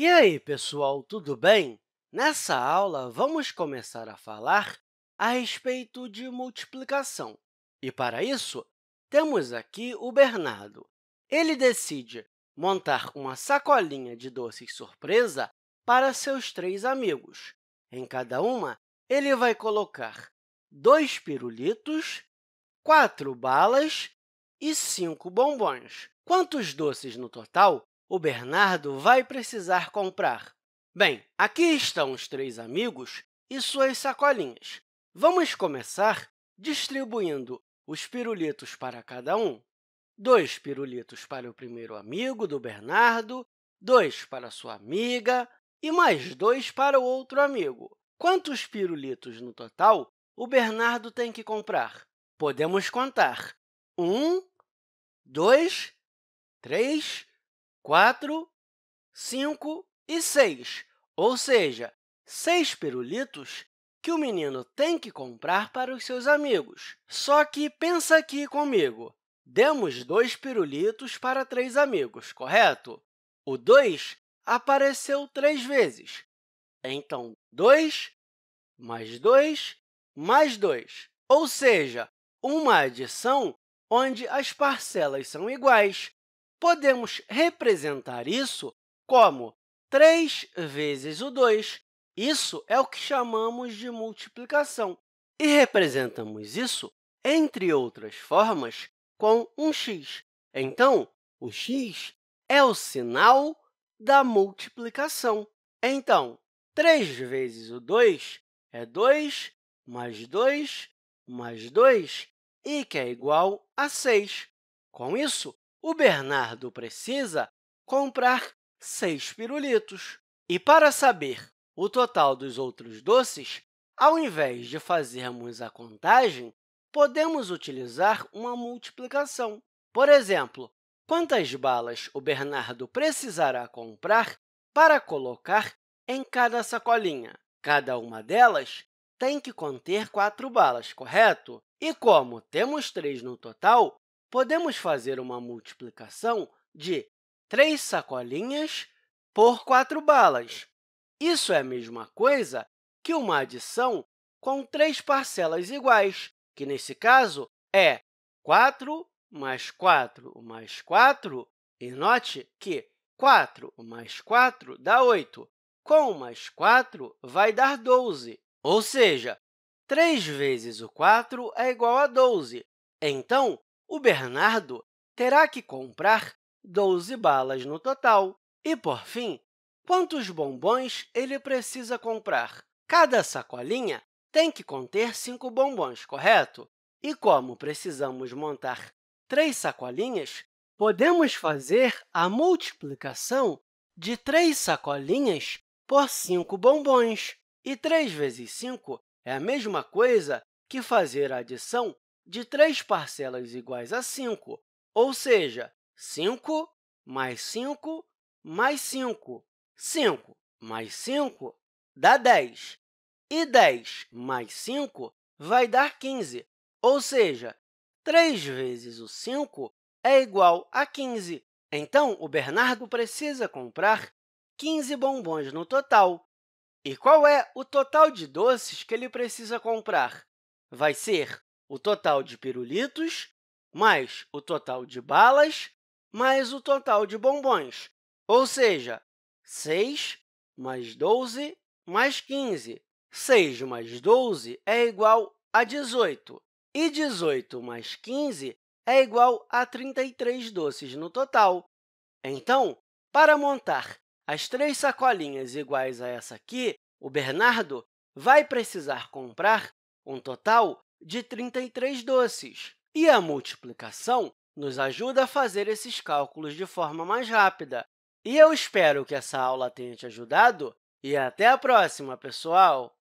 E aí, pessoal, tudo bem? Nessa aula, vamos começar a falar a respeito de multiplicação. E, para isso, temos aqui o Bernardo. Ele decide montar uma sacolinha de doces surpresa para seus três amigos. Em cada uma, ele vai colocar dois pirulitos, quatro balas e cinco bombons. Quantos doces no total o Bernardo vai precisar comprar. Bem, aqui estão os três amigos e suas sacolinhas. Vamos começar distribuindo os pirulitos para cada um. Dois pirulitos para o primeiro amigo do Bernardo, dois para sua amiga e mais dois para o outro amigo. Quantos pirulitos no total o Bernardo tem que comprar? Podemos contar. Um, dois, três, 4, 5 e 6, ou seja, 6 pirulitos que o menino tem que comprar para os seus amigos. Só que pensa aqui comigo. Demos 2 pirulitos para 3 amigos, correto? O 2 apareceu 3 vezes. Então, 2 mais 2 mais 2, ou seja, uma adição onde as parcelas são iguais, podemos representar isso como 3 vezes o 2. Isso é o que chamamos de multiplicação. E representamos isso, entre outras formas, com um x. Então, o x é o sinal da multiplicação. Então, 3 vezes o 2 é 2, mais 2, mais 2, e que é igual a 6. Com isso, o Bernardo precisa comprar seis pirulitos. E para saber o total dos outros doces, ao invés de fazermos a contagem, podemos utilizar uma multiplicação. Por exemplo, quantas balas o Bernardo precisará comprar para colocar em cada sacolinha? Cada uma delas tem que conter quatro balas, correto? E como temos três no total, podemos fazer uma multiplicação de 3 sacolinhas por 4 balas. Isso é a mesma coisa que uma adição com três parcelas iguais, que, nesse caso, é 4 mais 4 mais 4, e note que 4 mais 4 dá 8. Com mais 4 vai dar 12, ou seja, 3 vezes o 4 é igual a 12. Então, o Bernardo terá que comprar 12 balas no total. E, por fim, quantos bombons ele precisa comprar? Cada sacolinha tem que conter 5 bombons, correto? E como precisamos montar três sacolinhas, podemos fazer a multiplicação de três sacolinhas por 5 bombons. E 3 vezes 5 é a mesma coisa que fazer a adição de três parcelas iguais a 5, ou seja, 5 mais 5 mais 5. 5 mais 5 dá 10. E 10 mais 5 vai dar 15, ou seja, 3 vezes o 5 é igual a 15. Então, o Bernardo precisa comprar 15 bombons no total. E qual é o total de doces que ele precisa comprar? Vai ser o total de pirulitos, mais o total de balas, mais o total de bombons. Ou seja, 6 mais 12 mais 15. 6 mais 12 é igual a 18. E 18 mais 15 é igual a 33 doces no total. Então, para montar as três sacolinhas iguais a essa aqui, o Bernardo vai precisar comprar um total de 33 doces. E a multiplicação nos ajuda a fazer esses cálculos de forma mais rápida. E eu espero que essa aula tenha te ajudado. E até a próxima, pessoal!